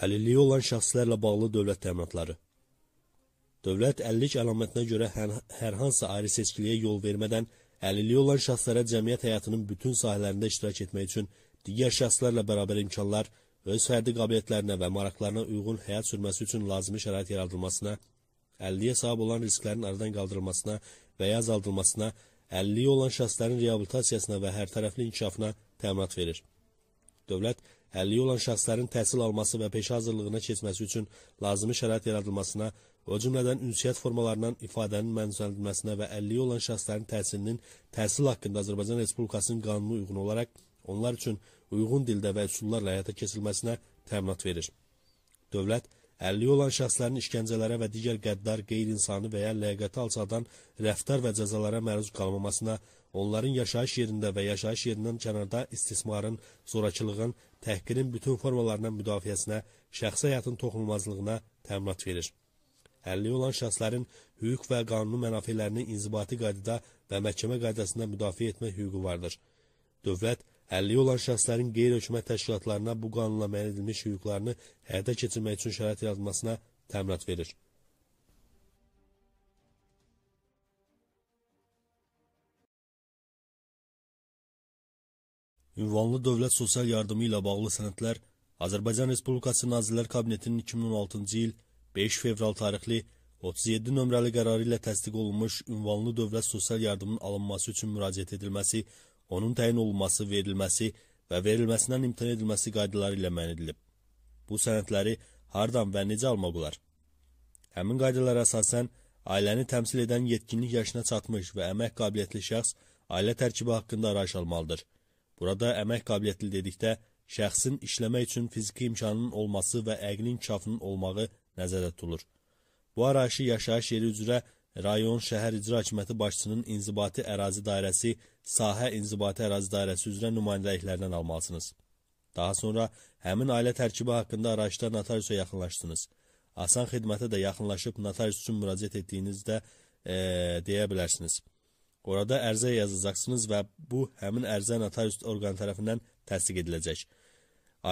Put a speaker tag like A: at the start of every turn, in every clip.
A: Əlilliyi olan şəxslərlə bağlı dövlət təminatları. Dövlət əlillik əlamətinə görə hər, hər hansı ayrı seçkiliyə yol vermədən əlilliyi olan şəxslərə cəmiyyət həyatının bütün sahələrində iştirak etmək üçün digər şəxslərlə bərabər imkanlar, öz fərdi qabiliyyətlərinə və maraqlarına uyğun həyat sürməsi üçün lazımi şərait yaradılmasına, əlilliyə sahib olan risklərin aradan qaldırılmasına və ya azaldılmasına, əlilliyi olan şəxslərin reabilitasiyasına və hərtərəfli inkişafına təminat verir. Dövlət əlliyi olan şəxslərin təhsil alması və peşə hazırlığına keçməsi üçün lazımi şərait yaradılmasına, o cümlədən ünsiyyət formalarından ifadənin mənzumləndirilməsinə və əlliyi olan şəxslərin təhsilinin təhsil haqqında Azərbaycan Respublikasının qanunu uyğun olaraq onlar üçün uyğun dildə və üsullarla həyata keçirilməsinə təminat verir. Dövlət, əlliyi olan şəxslərin işgəncələrə və digər qəddar, qeyri-insani və ya ləyaqəti alçadan rəftar və cəzalara məruz qalmamasına, onların yaşayış yerində və yaşayış yerindən kənarda istismarın, zorakılığın təhqirin bütün formalarından müdafiəsinə, şəxsi həyatın toxunulmazlığına təminat verir. Əlli olan şəxslərin hüquq və qanuni mənafilərini inzibati qaydada və məhkəmə qaydasında müdafiə etmək hüququ vardır. Dövlət, əlli olan şəxslərin qeyri-hökumət təşkilatlarına bu qanunla müəyyən edilmiş hüquqlarını həyata keçirmək üçün şərait yaradılmasına təminat verir. Ünvanlı dövlət sosial yardımı ilə bağlı sənədlər Azərbaycan Respublikası Nazirlər Kabinetinin 2016-cı il 5 fevral tarixli 37 nömrəli qərarı ilə təsdiq olunmuş ünvanlı dövlət sosial yardımının alınması üçün müraciət edilməsi, onun təyin olunması, verilməsi və verilməsindən imtina edilməsi qaydaları ilə müəyyən edilib. Bu sənədləri hardan və necə almaq olar? Həmin qaydalara əsasən ailəni təmsil edən yetkinlik yaşına çatmış və əmək qabiliyyətli şəxs ailə tərkibi haqqında araş almalıdır. Burada əmək qabiliyyətli dedikdə, şəxsin işləmək üçün fiziki imkanının olması və əqli inkişafının olmağı nəzərdə tutulur. Bu arayışı yaşayış yeri üzrə rayon şəhər icra hakimiyyəti başçısının inzibati ərazi dairəsi, sahə inzibati ərazi dairəsi üzrə nümayəndəliklərindən almalısınız. Daha sonra həmin ailə tərkibi haqqında araçda notariusa yaxınlaşdınız. Asan xidmətə də yaxınlaşıb notarius üçün müraciət etdiyinizdə e, deyə bilərsiniz. Orada ərizə yazacaqsınız və bu həmin ərizə notarius orqanı tərəfindən təsdiq ediləcək.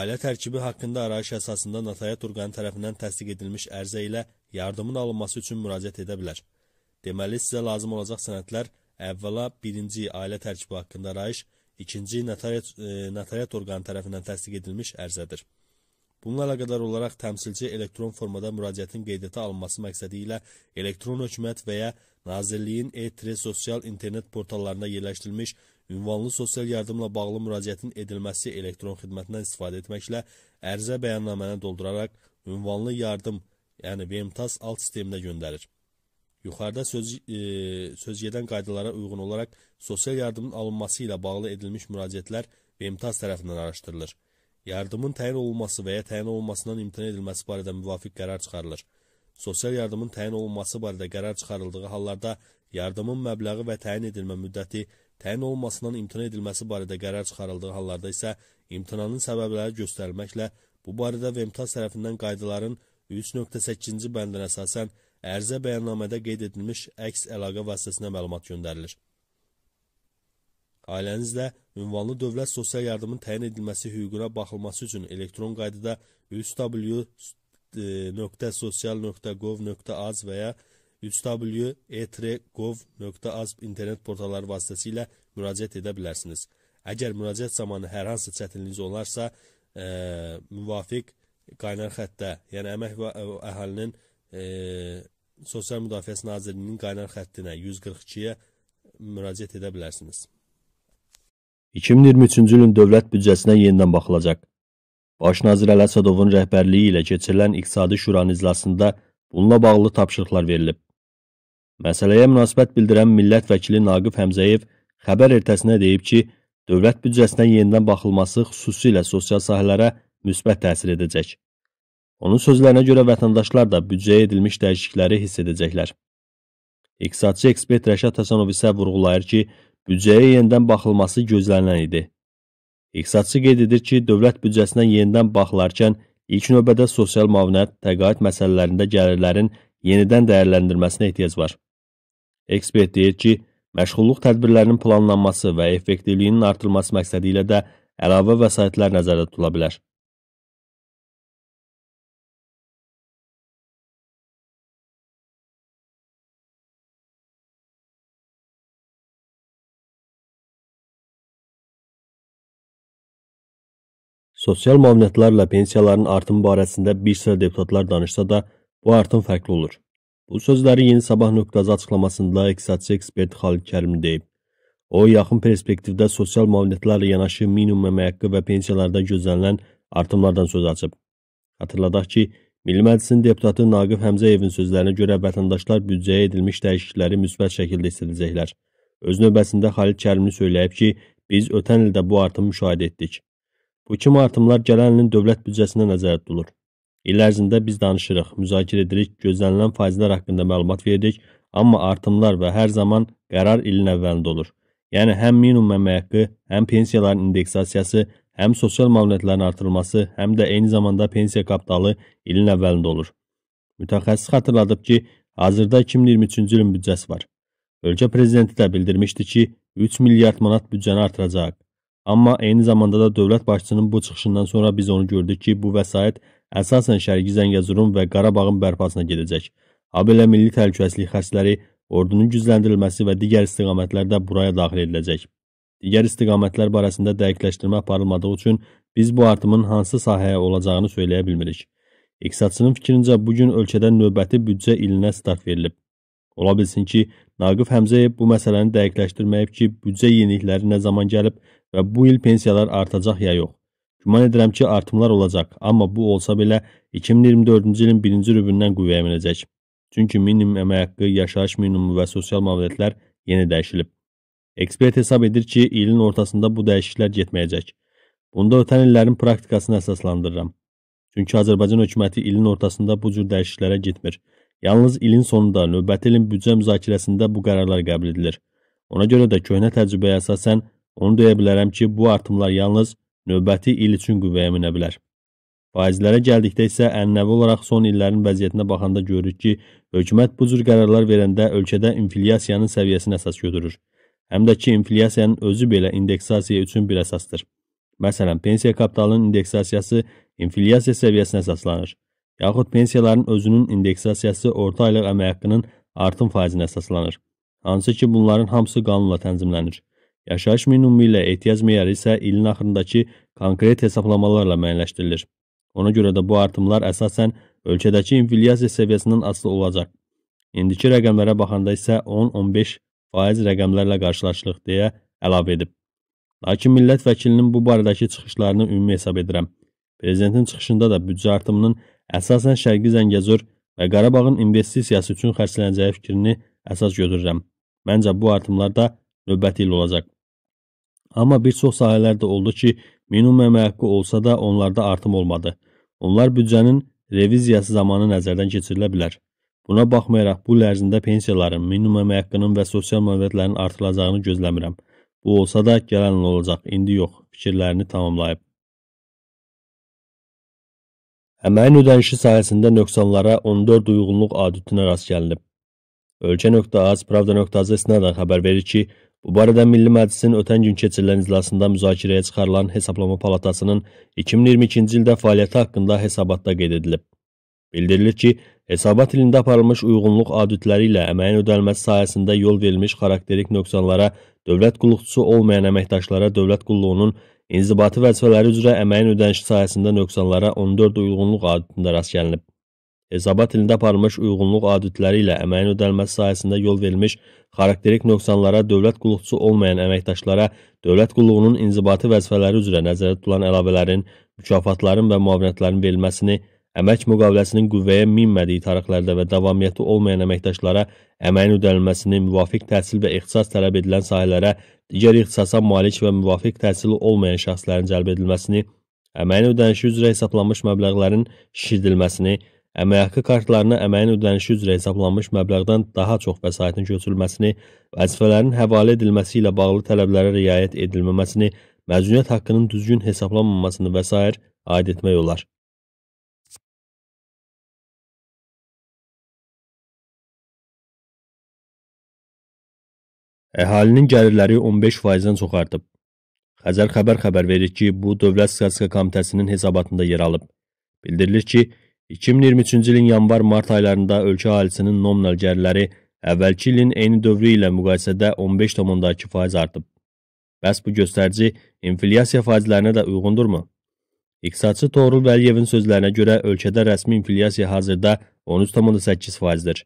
A: Ailə tərkibi haqqında arayış əsasında notariat orqanı tərəfindən təsdiq edilmiş ərizə ilə yardımın alınması üçün müraciət edə bilər. Deməli, sizə lazım olacaq sənədlər əvvəla birinci ailə tərkibi haqqında arayış, ikinci notariat, e, notariat orqanı tərəfindən təsdiq edilmiş ərizədir. Bununla əlaqədar olaraq təmsilçi elektron formada müraciətin qeydiyyata alınması məqsədi ilə elektron hökumət və ya Nazirliyin E3 sosial internet portallarında yerləşdirilmiş ünvanlı sosial yardımla bağlı müraciətin edilməsi elektron xidmətindən istifadə etməklə ərizə bəyannaməni dolduraraq ünvanlı yardım, yəni VMTAS alt sisteminə göndərir. Yuxarıda söz, e, sözgedən qaydalara uyğun olaraq sosial yardımın alınması ilə bağlı edilmiş müraciətlər VMTAS tərəfindən araşdırılır. Yardımın təyin olunması və ya təyin olunmasından imtina edilməsi barədə müvafiq qərar çıxarılır. Sosial yardımın təyin olunması barədə qərar çıxarıldığı hallarda yardımın məbləği və təyin edilmə müddəti, təyin olunmasından imtina edilməsi barədə qərar çıxarıldığı hallarda isə imtinanın səbəbləri göstərilməklə bu barədə VMTAS tərəfindən qaydaların 3.8-ci bəndinə əsasən ərizə bəyannamədə qeyd edilmiş əks əlaqə vasitəsinə məlumat göndərilir. Ailənizlə ünvanlı dövlət sosial yardımın təyin edilməsi hüququna baxılması üçün elektron qaydada üstw.sosial.gov.az və ya üstw.etr.gov.az internet portalları vasitəsilə müraciət edə bilərsiniz. Əgər müraciət zamanı hər hansı çətinliyiniz olarsa, ə, e, müvafiq qaynar xəttə, yəni əmək və əhalinin ə, e, Sosial Müdafiəsi Nazirliyinin qaynar xəttinə 142-yə müraciət edə bilərsiniz. 2023-cü ilin dövlət büdcəsinə yenidən baxılacaq. Baş nazir Əli Əsədovun rəhbərliyi ilə keçirilən İqtisadi Şuranın iclasında bununla bağlı tapşırıqlar verilib. Məsələyə münasibət bildirən millət vəkili Naqif Həmzəyev xəbər ertəsinə deyib ki, dövlət büdcəsinə yenidən baxılması xüsusilə sosial sahələrə müsbət təsir edəcək. Onun sözlərinə görə vətəndaşlar da büdcəyə edilmiş dəyişiklikləri hiss edəcəklər. İqtisadçı ekspert Rəşad Həsənov isə vurğulayır ki, büdcəyə yenidən baxılması gözlənilən idi. İqtisadçı qeyd edir ki, dövlət büdcəsinə yenidən baxılarkən ilk növbədə sosial müavinət, təqaüd məsələlərində gəlirlərin yenidən dəyərləndirməsinə ehtiyac var. Ekspert deyir ki, məşğulluq tədbirlərinin planlanması və effektivliyinin artırılması məqsədi ilə də əlavə vəsaitlər nəzərdə tutula bilər. Sosial müavinətlərlə pensiyaların artımı barəsində bir sıra deputatlar danışsa da, bu artım fərqli olur. Bu sözləri Yeni Sabah nöqtəsi açıqlamasında iqtisadçı ekspert Xalid Kərimi deyib. O, yaxın perspektivdə sosial müavinətlərlə yanaşı minimum əmək haqqı və pensiyalarda gözlənilən artımlardan söz açıb. Xatırladaq ki, Milli Məclisin deputatı Naqif Həmzəyevin sözlərinə görə vətəndaşlar büdcəyə edilmiş dəyişiklikləri müsbət şəkildə istəyəcəklər. Öz növbəsində Xalid Kərimi söyləyib ki, biz ötən ildə bu artımı müşahidə etdik. Bu kimi artımlar gələn ilin dövlət büdcəsində nəzərdə tutulur. İl ərzində biz danışırıq, müzakirə edirik, gözlənilən faizlər haqqında məlumat veririk, amma artımlar və hər zaman qərar ilin əvvəlində olur. Yəni həm minimum əmək haqqı, həm pensiyaların indeksasiyası, həm sosial müavinətlərin artırılması, həm də eyni zamanda pensiya kapitalı ilin əvvəlində olur. Mütəxəssis xatırladıb ki, hazırda 2023-cü ilin büdcəsi var. Ölkə prezidenti də bildirmişdi ki, 3 milyard manat büdcəni artıracaq. Amma eyni zamanda da dövlət başçısının bu çıxışından sonra biz onu gördük ki, bu vəsait əsasən Şərqi Zəngəzurun və Qarabağın bərpasına gedəcək. Habelə milli təhlükəsizlik xəstələri, ordunun gücləndirilməsi və digər istiqamətlər də buraya daxil ediləcək. Digər istiqamətlər barəsində dəqiqləşdirmə aparılmadığı üçün biz bu artımın hansı sahəyə olacağını söyləyə bilmirik. İqtisadçının fikrincə bu gün ölkədə növbəti büdcə ilinə start verilib. Ola bilsin ki, Naqif Həmzəyev bu məsələni dəqiqləşdirməyib ki, büdcə yenilikləri nə zaman gəlib və bu il pensiyalar artacaq ya yox. Güman edirəm ki, artımlar olacaq, amma bu olsa belə 2024-cü ilin 1-ci rübündən qüvvəyə minəcək. Çünki minimum əmək haqqı, yaşayış minimumu və sosial müavinətlər yeni dəyişilib. Ekspert hesab edir ki, ilin ortasında bu dəyişikliklər getməyəcək. Bunda ötən illərin praktikasını əsaslandırıram. Çünki Azərbaycan hökuməti ilin ortasında bu cür dəyişikliklərə getmir Yalnız ilin sonunda növbəti ilin büdcə müzakirəsində bu qərarlar qəbul edilir. Ona görə də köhnə təcrübəyə əsasən onu deyə bilərəm ki, bu artımlar yalnız növbəti il üçün qüvvəyə minə bilər. Faizlərə gəldikdə isə ənənəvi olaraq son illərin vəziyyətinə baxanda görürük ki, hökumət bu cür qərarlar verəndə ölkədə inflyasiyanın səviyyəsini əsas götürür. Həm də ki, inflyasiyanın özü belə indeksasiya üçün bir əsasdır. Məsələn, pensiya kapitalının indeksasiyası inflyasiya səviyyəsinə əsaslanır yaxud pensiyaların özünün indeksasiyası orta aylıq əmək haqqının artım faizinə əsaslanır. Hansı ki, bunların hamısı qanunla tənzimlənir. Yaşayış minimumu ilə ehtiyac meyarı isə ilin axırındakı konkret hesablamalarla müəyyənləşdirilir. Ona görə də bu artımlar əsasən ölkədəki inflyasiya səviyyəsindən asılı olacaq. İndiki rəqəmlərə baxanda isə 10-15 faiz rəqəmlərlə qarşılaşdıq deyə əlavə edib. Lakin millət vəkilinin bu barədəki çıxışlarını ümumi hesab edirəm. Prezidentin çıxışında da büdcə artımının əsasən Şərqi Zəngəzur və Qarabağın investisiyası üçün xərclənəcəyi fikrini əsas götürürəm. Məncə bu artımlar da növbəti il olacaq. Amma bir çox sahələrdə oldu ki, minimum əmək olsa da onlarda artım olmadı. Onlar büdcənin reviziyası zamanı nəzərdən keçirilə bilər. Buna baxmayaraq bu il ərzində pensiyaların, minimum əmək haqqının və sosial müavinətlərin artırılacağını gözləmirəm. Bu olsa da gələn olacaq, indi yox, fikirlərini tamamlayıb. Əməyin ödənişi sahəsində nöqsanlara 14 uyğunluq audituna rast gəlinib. Ölkə.az, Pravda.az istinadən xəbər verir ki, bu barədə Milli Məclisin ötən gün keçirilən iclasında müzakirəyə çıxarılan Hesablama Palatasının 2022-ci ildə fəaliyyəti haqqında hesabatda qeyd edilib. Bildirilir ki, hesabat ilində aparılmış uyğunluq auditləri ilə əməyin ödənilməsi sahəsində yol verilmiş xarakterik nöqsanlara dövlət qulluqçusu olmayan əməkdaşlara dövlət qulluğunun İnzibati vəzifələri üzrə əməyin ödənişi sahəsində nöqsanlara 14 uyğunluq auditində rast gəlinib. Hesabat ilində aparılmış uyğunluq auditləri ilə əməyin ödənilməsi sahəsində yol verilmiş xarakterik nöqsanlara dövlət qulluqçusu olmayan əməkdaşlara dövlət qulluğunun inzibati vəzifələri üzrə nəzərdə tutulan əlavələrin, mükafatların və müavinətlərin verilməsini əmək müqaviləsinin qüvvəyə minmədiyi tarixlərdə və davamiyyəti olmayan əməkdaşlara əməyin ödənilməsini müvafiq təhsil və ixtisas tələb edilən sahələrə digər ixtisasa malik və müvafiq təhsili olmayan şəxslərin cəlb edilməsini, əməyin ödənişi üzrə hesablanmış məbləğlərin şişirdilməsini, əmək haqqı kartlarına əməyin ödənişi üzrə hesablanmış məbləğdən daha çox vəsaitin götürülməsini, vəzifələrin həvalə edilməsi ilə bağlı tələblərə riayət edilməməsini, məzuniyyət haqqının düzgün hesablanmamasını və s. aid etmək olar. Əhalinin gəlirləri 15%-dən çox artıb. Xəzər xəbər xəbər verir ki, bu Dövlət Statistika Komitəsinin hesabatında yer alıb. Bildirilir ki, 2023-cü ilin yanvar-mart aylarında ölkə əhalisinin nominal gəlirləri əvvəlki ilin eyni dövrü ilə müqayisədə 15,2% artıb. Bəs bu göstərici inflyasiya faizlərinə də uyğundurmu? İqtisadçı Toğrul Vəliyevin sözlərinə görə ölkədə rəsmi inflyasiya hazırda 13,8%-dir.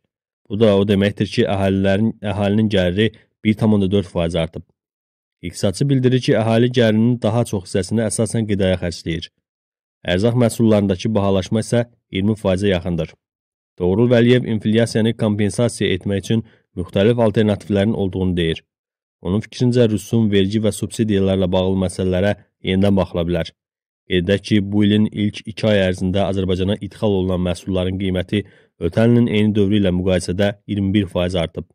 A: Bu da o deməkdir ki, əhalilərin əhalinin gəliri 1,4 faiz artıb. İqtisadçı bildirir ki, əhali gəlirinin daha çox hissəsini əsasən qidaya xərcləyir. Ərzaq məhsullarındakı bahalaşma isə 20 faizə yaxındır. Doğrul Vəliyev inflyasiyanı kompensasiya etmək üçün müxtəlif alternativlərin olduğunu deyir. Onun fikrincə rüsum, vergi və subsidiyalarla bağlı məsələlərə yenidən baxıla bilər. Qeyd edək ki, bu ilin ilk 2 ay ərzində Azərbaycana idxal olunan məhsulların qiyməti ötən ilin eyni dövrü ilə müqayisədə 21% artıb.